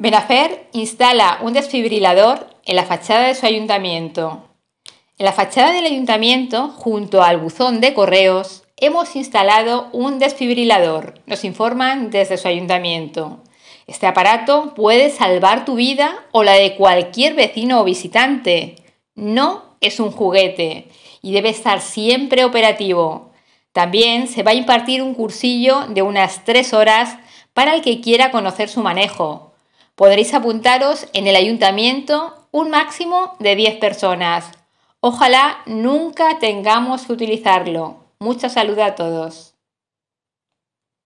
Benafer instala un desfibrilador en la fachada de su ayuntamiento. En la fachada del ayuntamiento, junto al buzón de correos, hemos instalado un desfibrilador, nos informan desde su ayuntamiento. Este aparato puede salvar tu vida o la de cualquier vecino o visitante. No es un juguete y debe estar siempre operativo. También se va a impartir un cursillo de unas tres horas para el que quiera conocer su manejo, Podréis apuntaros en el ayuntamiento un máximo de 10 personas. Ojalá nunca tengamos que utilizarlo. Mucha salud a todos.